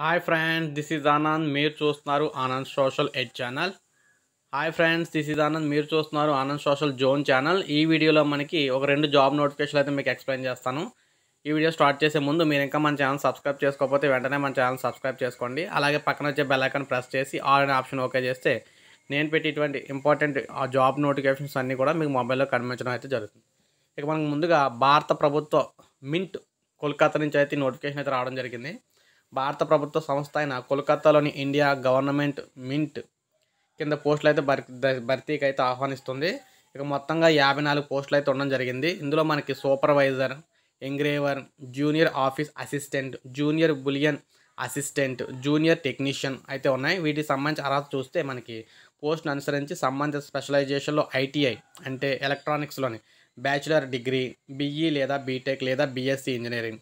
hi friends this is Anand మీరు చూస్తున్నారు Anand social ed channel hi friends this is Anand మీరు చూస్తున్నారు ఆనంద్ సోషల్ జోన్ ఛానల్ ఈ వీడియోలో మనకి ఒక రెండు జాబ్ నోటిఫికేషన్ అయితే మీకు ఎక్స్ప్లెయిన్ చేస్తాను ఈ వీడియో స్టార్ట్ చేసే ముందు మీరు ఇంకా మన ఛానల్ సబ్స్క్రైబ్ చేసుకోకపోతే వెంటనే మన ఛానల్ సబ్స్క్రైబ్ చేసుకోండి అలాగే పక్కన వచ్చే బెల్ ఐకాన్ ప్రెస్ చేసి ఆల్ అనే ఆప్షన్ ఓకే చేస్తే నేను పెట్టేటువంటి ఇంపార్టెంట్ ఆ జాబ్ నోటిఫికేషన్స్ అన్నీ కూడా మీకు మొబైల్లో కనిపించడం అయితే జరుగుతుంది ఇక మనకు ముందుగా భారత ప్రభుత్వ మింట్ కోల్కతా నుంచి అయితే నోటిఫికేషన్ అయితే రావడం జరిగింది భారత ప్రభుత్వ సంస్థ అయిన కోల్కతాలోని ఇండియా గవర్నమెంట్ మింట్ కింద పోస్టులు అయితే భర్తీకి అయితే ఆహ్వానిస్తుంది ఇక మొత్తంగా యాభై నాలుగు పోస్టులు అయితే ఉండడం జరిగింది ఇందులో మనకి supervisor engraver junior office assistant junior bullion assistant junior technician అయితే ఉన్నాయి వీటికి సంబంధించి అర్హత చూస్తే మనకి పోస్ట్ను అనుసరించి సంబంధిత స్పెషలైజేషన్లో ఐటీఐ అంటే ఎలక్ట్రానిక్స్లోని బ్యాచిలర్ డిగ్రీ బీఈ లేదా బీటెక్ లేదా బీఎస్సీ ఇంజనీరింగ్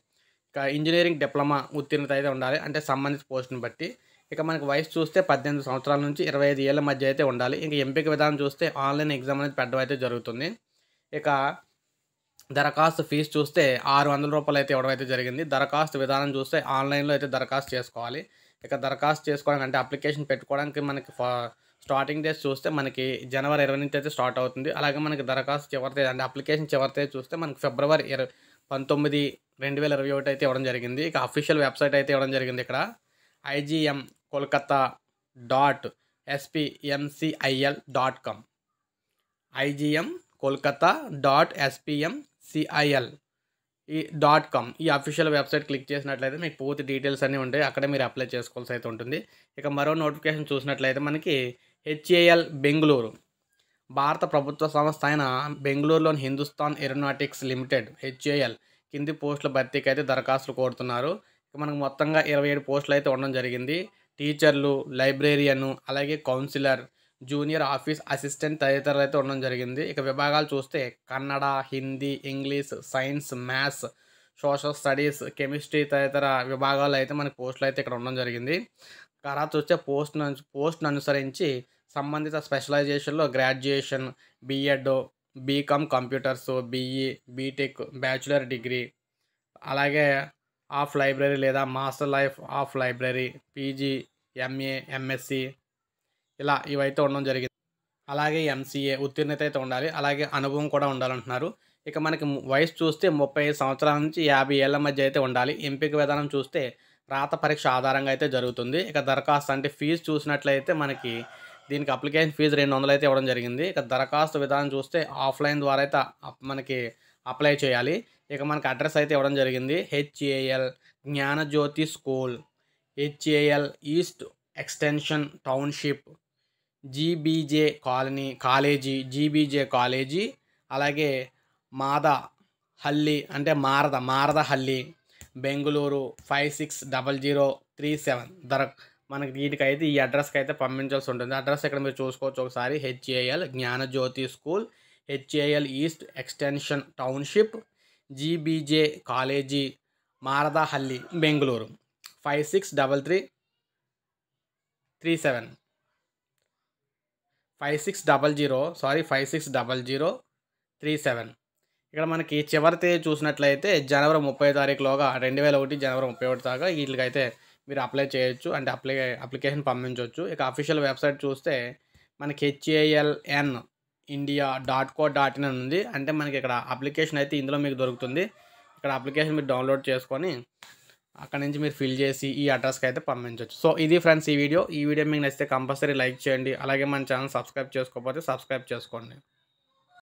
ఇంజనీరింగ్ డిప్లొమా ఉత్తీర్ణత అయితే ఉండాలి అంటే సంబంధిత పోస్టును బట్టి ఇక మనకు వయసు చూస్తే పద్దెనిమిది సంవత్సరాల నుంచి ఇరవై ఐదు ఏళ్ళ మధ్య అయితే ఉండాలి ఇంకా ఎంపిక విధానం చూస్తే ఆన్లైన్ ఎగ్జామ్ అనేది పెట్టడం అయితే జరుగుతుంది ఇక దరఖాస్తు ఫీజు చూస్తే ఆరు వందల రూపాయలు అయితే ఇవ్వడం అయితే జరిగింది దరఖాస్తు విధానం చూస్తే ఆన్లైన్లో అయితే దరఖాస్తు చేసుకోవాలి ఇక దరఖాస్తు చేసుకోవడానికి అంటే అప్లికేషన్ పెట్టుకోవడానికి మనకి స్టార్టింగ్ డేస్ చూస్తే మనకి జనవరి ఇరవై నుంచి అయితే స్టార్ట్ అవుతుంది అలాగే మనకి దరఖాస్తు చివరితే అంటే అప్లికేషన్ చివరితే చూస్తే మనకి ఫిబ్రవరి ఇరవై పంతొమ్మిది రెండు వేల ఇరవై ఒకటి అయితే ఇవ్వడం జరిగింది ఇక అఫీషియల్ వెబ్సైట్ అయితే ఇవ్వడం జరిగింది ఇక్కడ IGM Kolkata dot SPMCIL dot com IGM Kolkata dot SPMCIL ఈ డాట్ కామ్ ఈ అఫీషియల్ వెబ్సైట్ క్లిక్ చేసినట్లయితే మీకు పూర్తి డీటెయిల్స్ అన్నీ ఉంటాయి అక్కడే మీరు అప్లై చేసుకోవాల్సి అయితే ఉంటుంది ఇక మరో నోటిఫికేషన్ చూసినట్లయితే మనకి హెచ్ఏఎల్ బెంగళూరు భారత ప్రభుత్వ సంస్థ అయిన బెంగళూరులోని హిందుస్థాన్ ఏరోనాటిక్స్ లిమిటెడ్ హెచ్ఏఎల్ కింది పోస్టుల భర్తీకి అయితే దరఖాస్తులు కోరుతున్నారు మనకు మొత్తంగా ఇరవై ఏడు పోస్టులు అయితే ఉండడం జరిగింది టీచర్లు లైబ్రేరియన్ అలాగే కౌన్సిలర్ జూనియర్ ఆఫీస్ అసిస్టెంట్ తదితరులు అయితే ఉండడం జరిగింది ఇక విభాగాలు చూస్తే Kannada Hindi English science maths social studies chemistry తదితర విభాగాలు అయితే మనకి పోస్టులు అయితే ఇక్కడ ఉండడం జరిగింది తర్వాత వచ్చే పోస్ట్ పోస్ట్ను అనుసరించి సంబంధిత స్పెషలైజేషన్లో graduation BEd BCom computers BE BTech bachelor degree అలాగే ఆఫ్ లైబ్రరీ లేదా master life of library PG MA MSc ఇలా ఇవైతే ఉండడం జరిగింది అలాగే ఎంసీఏ ఉత్తీర్ణత అయితే ఉండాలి అలాగే అనుభవం కూడా ఉండాలంటున్నారు ఇక మనకి వయసు చూస్తే ముప్పై సంవత్సరాల నుంచి యాభై ఏళ్ళ మధ్య అయితే ఉండాలి ఎంపిక విధానం చూస్తే రాత పరీక్ష ఆధారంగా అయితే జరుగుతుంది ఇక దరఖాస్తు అంటే ఫీజు చూసినట్లయితే మనకి దీనికి అప్లికేషన్ ఫీజు రెండు వందలు అయితే ఇవ్వడం జరిగింది ఇక దరఖాస్తు విధానం చూస్తే ఆఫ్లైన్ ద్వారా అయితే మనకి అప్లై చేయాలి ఇక మనకు అడ్రస్ అయితే ఇవ్వడం జరిగింది HAL Gnanajyothi school HAL east extension township GBJ colony college GBJ college అలాగే మాద హల్లి అంటే Marada Maradahalli Bengaluru five six double zero three seven దర మనకి వీటికైతే ఈ అడ్రస్కి అయితే పంపించాల్సి ఉంటుంది అడ్రస్ ఇక్కడ మీరు చూసుకోవచ్చు ఒకసారి HAL Gnanajyothi school HAL east extension township GBJ college Marathahalli Bengaluru five six double three three seven five six double zero sorry five six double zero three seven ఇక్కడ మనకి చివరితే చూసినట్లయితే జనవరి ముప్పై తారీఖులోగా రెండు వేల ఒకటి జనవరి ముప్పై ఒకటి దాకా వీటికైతే మీరు అప్లై చేయొచ్చు అంటే అప్లై అప్లికేషన్ పంపించవచ్చు ఇక అఫీషియల్ వెబ్సైట్ చూస్తే మనకి HALN India dot co dot in అని ఉంది అంటే మనకి ఇక్కడ అప్లికేషన్ అయితే ఇందులో మీకు దొరుకుతుంది ఇక్కడ అప్లికేషన్ మీరు డౌన్లోడ్ చేసుకొని అక్కడ నుంచి మీరు ఫిల్ చేసి ఈ అడ్రస్కి అయితే పంపించవచ్చు సో ఇది ఫ్రెండ్స్ ఈ వీడియో ఈ వీడియో మీకు నచ్చితే కంపల్సరీ లైక్ చేయండి అలాగే మన ఛానల్ సబ్స్క్రైబ్ చేసుకోకపోతే సబ్స్క్రైబ్ చేసుకోండి